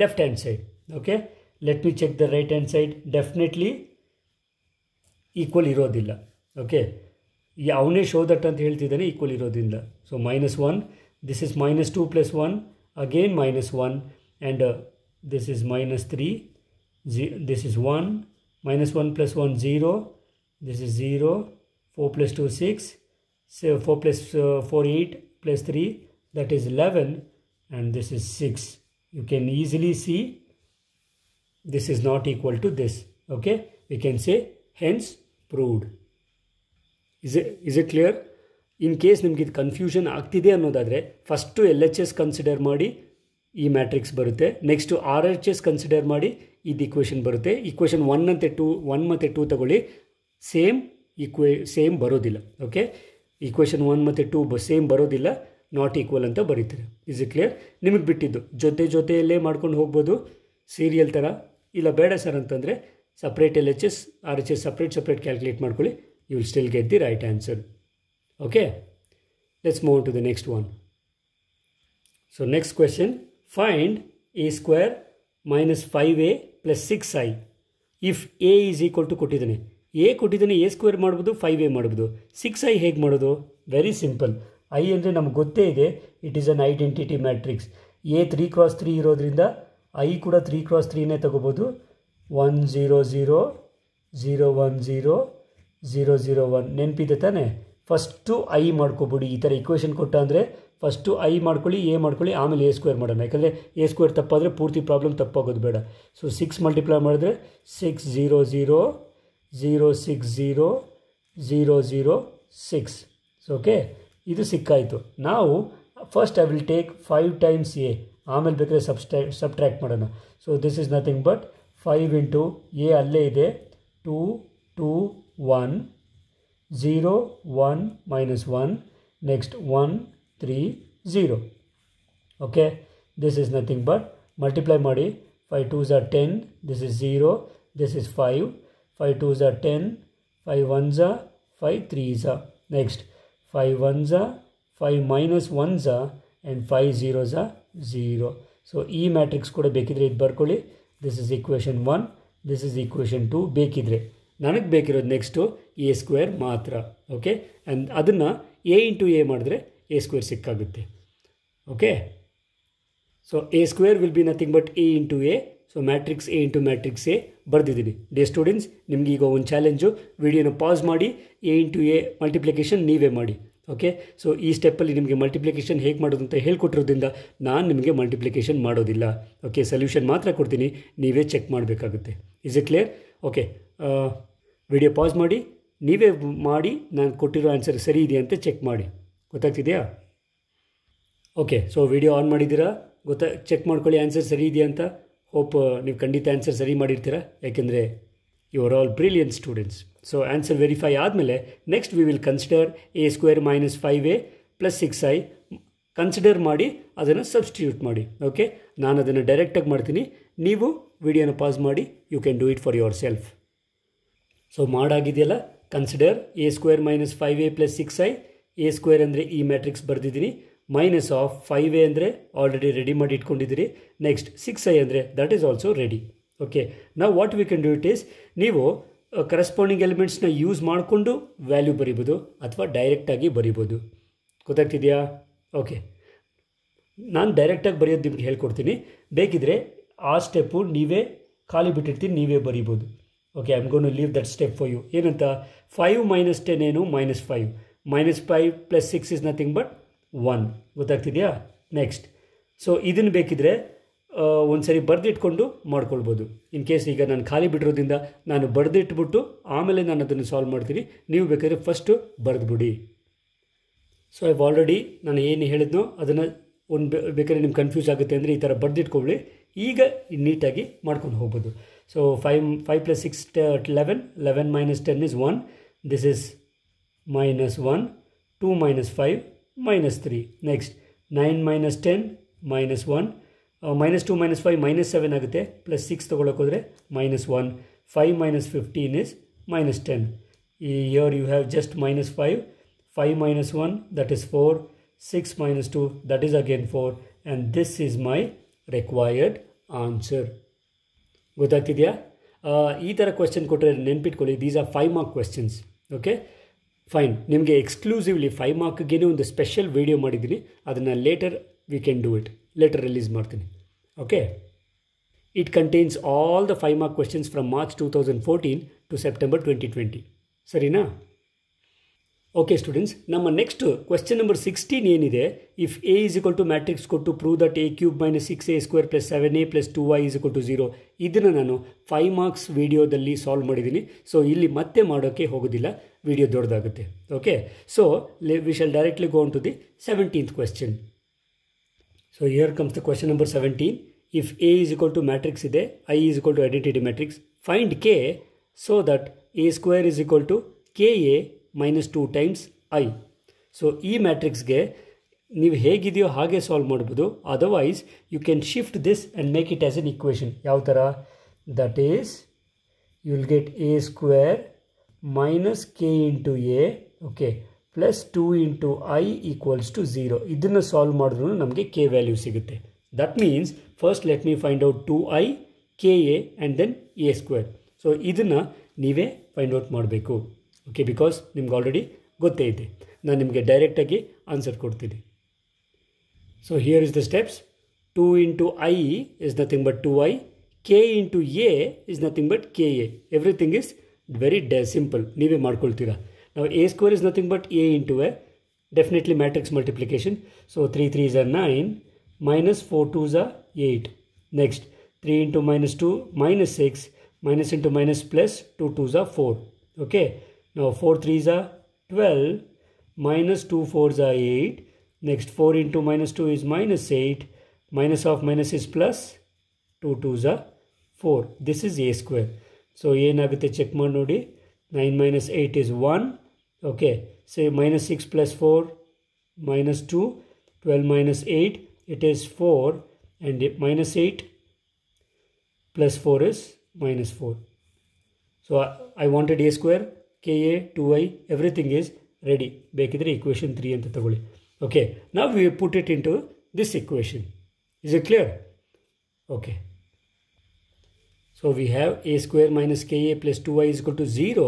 left hand side okay let me check the right hand side definitely equal ಇರೋದಿಲ್ಲ okay ಅವನೇ show that ಅಂತ ಹೇಳ್ತಿದ್ದಾನೆ equal ಇರೋದಿಲ್ಲ so minus one this is minus two plus one again minus one and this is minus three this is 1 minus 1 plus 1 0 this is 0 4 plus 2 6 so 4 plus, uh, 4 8 plus 3 that is 11 and this is 6 you can easily see this is not equal to this okay we can say hence proved is it is it clear in case ನಿಮಗೆ ಇದು confusion ಆಗ್ತಿದೆ first first L H S consider ಮಾಡಿ ಈ matrix ಬರುತ್ತೆ next R H S consider ಮಾಡಿ ಇದು equation ಬರುತ್ತೆ equation one ಅಂತೆ ಟೂ ಒನ್ ಮತ್ತು ಟೂ ತಗೊಳ್ಳಿ ಸೇಮ್ ಈಕ್ವೇ ಸೇಮ್ ಬರೋದಿಲ್ಲ ಓಕೆ ಈಕ್ವೇಷನ್ ಒನ್ ಮತ್ತು ಟೂ ಬ ಸೇಮ್ ಬರೋದಿಲ್ಲ ನಾಟ್ ಈಕ್ವಲ್ ಅಂತ ಬರೀತಾರೆ ಇಸ್ ಇ ಕ್ಲಿಯರ್ ನಿಮಗೆ ಬಿಟ್ಟಿದ್ದು ಜೊತೆ ಜೊತೆಯಲ್ಲೇ ಮಾಡ್ಕೊಂಡು ಹೋಗ್ಬೋದು ಸೀರಿಯಲ್ ಥರ ಇಲ್ಲ ಬೇಡ ಸರ್ ಅಂತಂದರೆ separate L H S R H S separate separate calculate ಮಾಡ್ಕೊಳ್ಳಿ you will still get the right answer okay let's move to the next one so next question Find a square minus 5a plus six I if A is equal to ಕೊಟ್ಟಿದ್ದಾನೆ A ಕೊಟ್ಟಿದ್ದಾನೆ A square ಮಾಡ್ಬೋದು five A ಮಾಡ್ಬೋದು six I ಹೇಗೆ ಮಾಡೋದು very simple I ಅಂದರೆ ನಮ್ಗೆ ಗೊತ್ತೇ ಇದೆ it is an identity matrix A three cross three ಇರೋದ್ರಿಂದ ಐ ಕೂಡ ತ್ರೀ ಕ್ರಾಸ್ ತ್ರೀನೇ ತಗೋಬೋದು one zero zero zero one zero zero zero one ನೆನಪಿದೆ ತಾನೇ ಫಸ್ಟು ಐ ಮಾಡ್ಕೊಬಿಡಿ ಈ ಥರ ಇಕ್ವೇಷನ್ ಕೊಟ್ಟ ಅಂದರೆ ಫಸ್ಟು ಐ ಮಾಡ್ಕೊಳ್ಳಿ ಎ ಮಾಡ್ಕೊಳ್ಳಿ ಆಮೇಲೆ ಎ ಸ್ಕ್ವೇರ್ ಮಾಡೋಣ ಯಾಕಂದರೆ ಎ ಸ್ಕ್ವೇರ್ ತಪ್ಪಾದರೆ ಪೂರ್ತಿ ಪ್ರಾಬ್ಲಮ್ ತಪ್ಪಾಗೋದು ಬೇಡ ಸೊ ಸಿಕ್ಸ್ ಮಲ್ಟಿಪ್ಲೈ ಮಾಡಿದ್ರೆ six zero zero zero six zero zero zero six okay ಇದು ಸಿಕ್ಕಾಯಿತು ನಾವು first I will take five times A ಆಮೇಲೆ ಬೇಕಾದ್ರೆ ಸಬ್ಸ್ಟ್ರಾ ಸಬ್ಟ್ರ್ಯಾಕ್ಟ್ ಮಾಡೋಣ so this is nothing but five into A ಅಲ್ಲೇ ಇದೆ two two one zero one minus one next one three zero okay this is nothing but multiply ಮಾಡಿ five two or ten this is zero this is five five two or ten five one five three ಝಾ next five one ಝಾ ಫೈ minus one ಝಾ and ಫೈ zero zero so ಈ matrix ಕೂಡ ಬೇಕಿದ್ರೆ ಇದು ಬರ್ಕೊಳ್ಳಿ this is equation one this is equation two ಬೇಕಿದ್ರೆ ನನಗೆ ಬೇಕಿರೋದು ನೆಕ್ಸ್ಟು ಎ ಸ್ಕ್ವೇರ್ ಮಾತ್ರ ಓಕೆ ಆ್ಯಂಡ್ ಅದನ್ನು ಎ ಇಂಟು ಎ ಮಾಡಿದ್ರೆ ಎ ಸ್ಕ್ವೇರ್ ಸಿಕ್ಕಾಗುತ್ತೆ okay so A square will be nothing but A into A so matrix A into matrix A ಬರೆದಿದ್ದೀನಿ ಡೇ students ನಿಮಗೆ ಈಗ ಒಂದು ಚಾಲೆಂಜು ವಿಡಿಯೋನ ಪಾಸ್ ಮಾಡಿ ಎ ಇಂಟು ಎ ಮಲ್ಟಿಪ್ಲಿಕೇಶನ್ ನೀವೇ ಮಾಡಿ ಓಕೆ ಸೊ ಈ ಸ್ಟೆಪ್ಪಲ್ಲಿ ನಿಮಗೆ ಮಲ್ಟಿಪ್ಲಿಕೇಶನ್ ಹೇಗೆ ಮಾಡೋದು ಅಂತ ಹೇಳ್ಕೊಟ್ಟಿರೋದ್ರಿಂದ ನಾನು ನಿಮಗೆ ಮಲ್ಟಿಪ್ಲಿಕೇಶನ್ ಮಾಡೋದಿಲ್ಲ ಓಕೆ ಸೊಲ್ಯೂಷನ್ ಮಾತ್ರ ಕೊಡ್ತೀನಿ ನೀವೇ ಚೆಕ್ ಮಾಡಬೇಕಾಗುತ್ತೆ is A clear okay video pause ಮಾಡಿ ನೀವೇ ಮಾಡಿ ನಾನು ಕೊಟ್ಟಿರೋ ಆನ್ಸರ್ ಸರಿ ಇದೆಯಾ ಅಂತ ಚೆಕ್ ಮಾಡಿ ಗೊತ್ತಾಗ್ತಿದೆಯಾ ಓಕೆ ಸೊ ವಿಡಿಯೋ ಆನ್ ಮಾಡಿದ್ದೀರಾ ಗೊತ್ತಾ ಚೆಕ್ ಮಾಡ್ಕೊಳ್ಳಿ ಆನ್ಸರ್ ಸರಿ ಇದೆಯಾ ಅಂತ ಹೋಪ್ uh, ನೀವು ಖಂಡಿತ ಆನ್ಸರ್ ಸರಿ ಮಾಡಿರ್ತೀರಾ ಯಾಕೆಂದರೆ you are all brilliant students so answer verify ಆದಮೇಲೆ next we will consider A square minus five A plus six I consider ಮಾಡಿ ಅದನ್ನು ಸಬ್ಸ್ಟಿಟ್ಯೂಟ್ ಮಾಡಿ ಓಕೆ ನಾನು ಅದನ್ನು ಡೈರೆಕ್ಟಾಗಿ ಮಾಡ್ತೀನಿ ನೀವು ವಿಡಿಯೋನ ಪಾಸ್ ಮಾಡಿ you can do it for yourself so ಮಾಡಾಗಿದೆಯಲ್ಲ consider A square minus five A plus six I A square ಅಂದರೆ ಈ ಮ್ಯಾಟ್ರಿಕ್ಸ್ ಬರೆದಿದ್ದೀನಿ ಮೈನಸ್ ಆಫ್ ಫೈವ್ ಎ ಅಂದರೆ ಆಲ್ರೆಡಿ ರೆಡಿ ಮಾಡಿ ಇಟ್ಕೊಂಡಿದ್ದೀರಿ ನೆಕ್ಸ್ಟ್ ಸಿಕ್ಸ್ ಐ ಅಂದರೆ that is also ready okay ನಾವು what we can do it is ನೀವು corresponding ಎಲಿಮೆಂಟ್ಸ್ನ ಯೂಸ್ ಮಾಡಿಕೊಂಡು ವ್ಯಾಲ್ಯೂ ಬರಿಬೋದು ಅಥವಾ ಡೈರೆಕ್ಟಾಗಿ ಬರಿಬೋದು ಗೊತ್ತಾಗ್ತಿದೆಯಾ ಓಕೆ ನಾನು ಡೈರೆಕ್ಟಾಗಿ ಬರೆಯೋದು ನಿಮ್ಗೆ ಹೇಳ್ಕೊಡ್ತೀನಿ ಬೇಕಿದ್ರೆ ಆ ಸ್ಟೆಪ್ಪು ನೀವೇ ಖಾಲಿ ಬಿಟ್ಟಿರ್ತೀನಿ ನೀವೇ ಬರಿಬೋದು okay I am gonna leave that step for you ಏನಂತ ಫೈವ್ ಮೈನಸ್ ಟೆನ್ ಏನು minus five minus five plus six is nothing but one ಗೊತ್ತಾಗ್ತಿದೆಯಾ ನೆಕ್ಸ್ಟ್ ಸೊ ಇದನ್ನು ಬೇಕಿದ್ರೆ ಒಂದು ಸರಿ ಬರೆದಿಟ್ಕೊಂಡು ಮಾಡ್ಕೊಳ್ಬೋದು ಇನ್ ಕೇಸ್ ಈಗ ನಾನು ಖಾಲಿ ಬಿಡಿರೋದ್ರಿಂದ ನಾನು ಬರೆದಿಟ್ಬಿಟ್ಟು ಆಮೇಲೆ ನಾನು ಅದನ್ನು ಸಾಲ್ವ್ ಮಾಡ್ತೀನಿ ನೀವು ಬೇಕಾದರೆ ಫಸ್ಟು ಬರೆದ್ಬಿಡಿ ಸೊ ಐವ್ ಆಲ್ರೆಡಿ ನಾನು ಏನು ಹೇಳಿದ್ನೋ ಅದನ್ನು ಒಂದು ಬೇಕಾದ್ರೆ ನಿಮ್ಗೆ ಕನ್ಫ್ಯೂಸ್ ಆಗುತ್ತೆ ಅಂದರೆ ಈ ಥರ ಬರೆದಿಟ್ಕೊಳ್ಳಿ ಈಗ ನೀಟಾಗಿ ಮಾಡ್ಕೊಂಡು ಹೋಗ್ಬೋದು so five five plus six eleven eleven minus ten is one this is minus one two minus five minus three next nine minus ten minus one minus two minus five minus seven ಆಗುತ್ತೆ plus six ತೊಗೊಳಕ್ಕೋದ್ರೆ minus one five minus fifteen is minus ten ಈ here you have just minus five five minus one that is four six minus two that is again four and this is my required answer ಗೊತ್ತಾಗ್ತಿದೆಯಾ ಈ ಥರ question ಕೊಟ್ಟರೆ ನೆನ್ಪಿಟ್ಕೊಳ್ಳಿ these are five mark questions okay fine ನಿಮಗೆ exclusively five ಮಾರ್ಕ್ಗೇನೆ ಒಂದು special video ಮಾಡಿದ್ದೀನಿ ಅದನ್ನು later we can do it later release ಮಾಡ್ತೀನಿ okay it contains all the five mark questions from March two thousand fourteen to September twenty twenty ಸರಿನಾ okay students ನಮ್ಮ next question number sixteen ಏನಿದೆ if A is equal to matrix ಕೊಟ್ಟು prove that A cube minus six A square plus seven A plus two Y is equal to zero ಇದನ್ನು ನಾನು five marks ವೀಡಿಯೋದಲ್ಲಿ solve ಮಾಡಿದ್ದೀನಿ so ಇಲ್ಲಿ ಮತ್ತೆ ಮಾಡೋಕ್ಕೆ ಹೋಗೋದಿಲ್ಲ ವಿಡಿಯೋ ದೊಡ್ಡದಾಗುತ್ತೆ okay so we shall directly go to the seventeenth question so here comes the question number seventeen if A is equal to matrix ಇದೆ I is equal to identity matrix find K so that A square is equal to K A minus two times I so ಈ ಮ್ಯಾಟ್ರಿಕ್ಸ್ಗೆ ನೀವು ಹೇಗಿದೆಯೋ ಹಾಗೆ solve ಮಾಡ್ಬೋದು otherwise you can shift this and make it as an equation ಯಾವ ಥರ that is you will get A square minus K into A okay plus two into I equals to zero ಇದನ್ನು solve ಮಾಡಿದ್ರೂ ನಮಗೆ K value ಸಿಗುತ್ತೆ that means first let me find out two I K A and then A square so ಇದನ್ನು ನೀವೇ find out ಮಾಡಬೇಕು okay because ನಿಮ್ಗೆ already ಗೊತ್ತೇ ಇದೆ ನಾನು ನಿಮಗೆ ಡೈರೆಕ್ಟಾಗಿ ಆನ್ಸರ್ ಕೊಡ್ತೀನಿ so here is the steps two into I is nothing but two I K into A is nothing but K A everything is very ಡೆ ಸಿಂಪಲ್ ನೀವೇ ಮಾಡ್ಕೊಳ್ತೀರಾ ನಾವು A square is nothing but A into A definitely matrix multiplication so three three ಝ nine minus four two ಝ eight next three into minus two minus six minus into minus plus two two ಝ four okay ನಾವು four three ಝ twelve minus two four ಝ eight next four into minus two is minus eight minus of minus is plus two two ಝ four this is A square so ಏನಾಗುತ್ತೆ check ಮಾಡಿ ನೋಡಿ nine minus eight is one okay so minus six plus four minus two twelve minus eight it is four and minus eight plus four is minus four so I wanted A square K A two I everything is ready ಬೇಕಿದ್ರೆ equation three ಅಂತ ತಗೊಳ್ಳಿ okay ನಾವು we put it into this equation is it clear okay so we have A square minus K A plus two Y equal to zero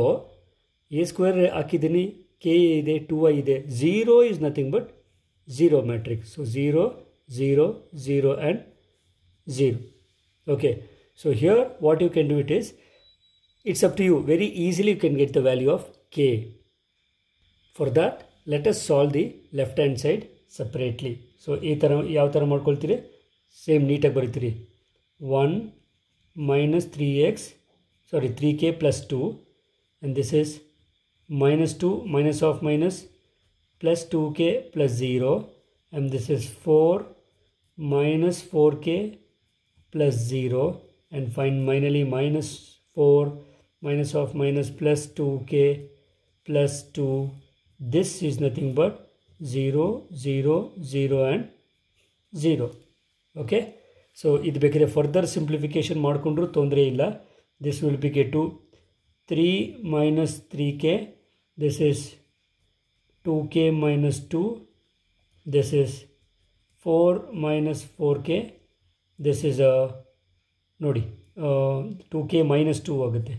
A square हाकदी K A two Y इे zero is nothing but zero matrix so zero zero zero and zero okay so here what you can do it is it's up to you very easily you can get the value of K for that let us solve the left hand side separately so यह यहाँ मोलती same नीटे बरती one minus 3x sorry 3k plus 2 and this is minus 2 minus of minus plus 2k plus 0 and this is 4 minus 4k plus 0 and find finally minus 4 minus of minus plus 2k plus 2 this is nothing but 0 0 0 and 0 okay so ಇದು ಬೇಕಿದ್ರೆ further simplification ಮಾಡಿಕೊಂಡ್ರೂ ತೊಂದರೆ ಇಲ್ಲ this will be K two three minus three K this is two K minus two this is four minus four K this is ನೋಡಿ two K minus two ಆಗುತ್ತೆ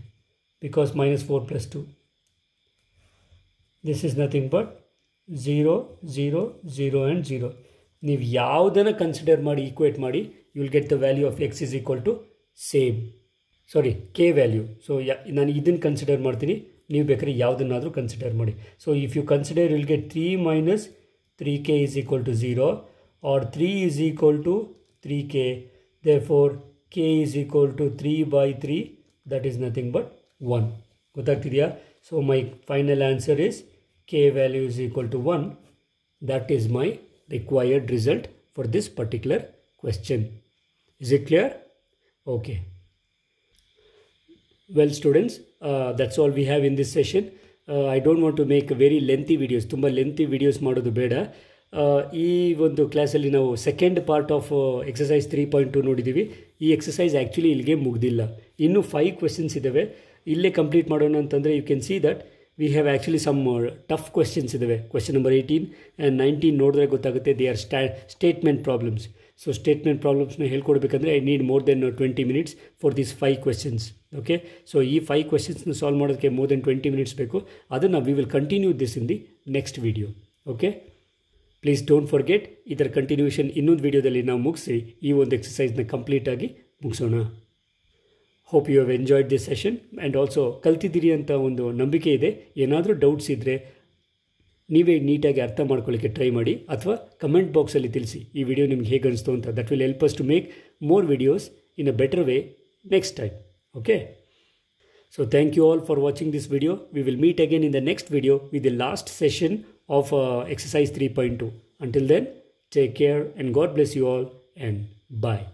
because minus four plus two this is nothing but zero zero zero and zero ನೀವು ಯಾವುದನ್ನು consider ಮಾಡಿ equate ಮಾಡಿ you will get the value of x is equal to same sorry k value so yeah then consider martini new bakery yaw the consider money so if you consider you'll get 3 minus 3k is equal to 0 or 3 is equal to 3k therefore k is equal to 3 by 3 that is nothing but 1 so my final answer is k value is equal to 1 that is my required result for this particular question. Is it clear okay well students that's all we have in in session I Uh, I to want to very lengthy videos ತುಂಬ lengthy videos ಮಾಡೋದು ಬೇಡ uh, ಈ ಒಂದು ಕ್ಲಾಸಲ್ಲಿ ನಾವು second part of exercise three point two ನೋಡಿದ್ದೀವಿ ಈ exercise actually ಇಲ್ಲಿಗೆ ಮುಗಿದಿಲ್ಲ ಇನ್ನೂ ಫೈವ್ ಕ್ವೆಶನ್ಸ್ ಇದ್ದಾವೆ ಇಲ್ಲೇ ಕಂಪ್ಲೀಟ್ ಮಾಡೋಣ ಅಂತಂದರೆ you can see that we have actually some tough questions ಇದ್ದಾವೆ question number eighteen and nineteen ನೋಡಿದ್ರೆ ಗೊತ್ತಾಗುತ್ತೆ ದೇ ಆರ್ ಸ್ಟಾ ಸ್ಟೇಟ್ಮೆಂಟ್ ಪ್ರಾಬ್ಲಮ್ಸ್ ಸೊ ಸ್ಟೇಟ್ಮೆಂಟ್ ಪ್ರಾಬ್ಲಮ್ಸ್ನ ಹೇಳ್ಕೊಡ್ಬೇಕಂದ್ರೆ I need more than twenty minutes for these five questions okay so ಈ five ಕ್ವೆಶನ್ಸ್ನ solve ಮಾಡೋದಕ್ಕೆ more than twenty minutes ಬೇಕು ಅದನ್ನು we will continue this in the next video okay please don't forget ಇದರ continuation ಇನ್ನೊಂದು ವೀಡಿಯೋದಲ್ಲಿ ನಾವು ಮುಗಿಸಿ ಈ ಒಂದು ಎಕ್ಸಸೈಸ್ನ ಕಂಪ್ಲೀಟಾಗಿ ಮುಗಿಸೋಣ hope you have enjoyed this session and also ಕಲ್ತಿದ್ದೀರಿ ಅಂತ ಒಂದು ನಂಬಿಕೆ ಇದೆ ಏನಾದರೂ ಡೌಟ್ಸ್ ಇದ್ದರೆ ನೀವೇ ನೀಟಾಗಿ ಅರ್ಥ ಮಾಡ್ಕೊಳ್ಳೋಕ್ಕೆ ಟ್ರೈ ಮಾಡಿ ಅಥವಾ ಕಮೆಂಟ್ ಬಾಕ್ಸಲ್ಲಿ ತಿಳಿಸಿ ಈ ವಿಡಿಯೋ ನಿಮ್ಗೆ ಹೇಗೆ ಅನಿಸ್ತು ಅಂತ that will help us to make more videos in a better way next time okay So thank you all for watching this video. We will meet again in the next video with the last session of uh, exercise 3.2. Until then, take care and God bless you all and bye.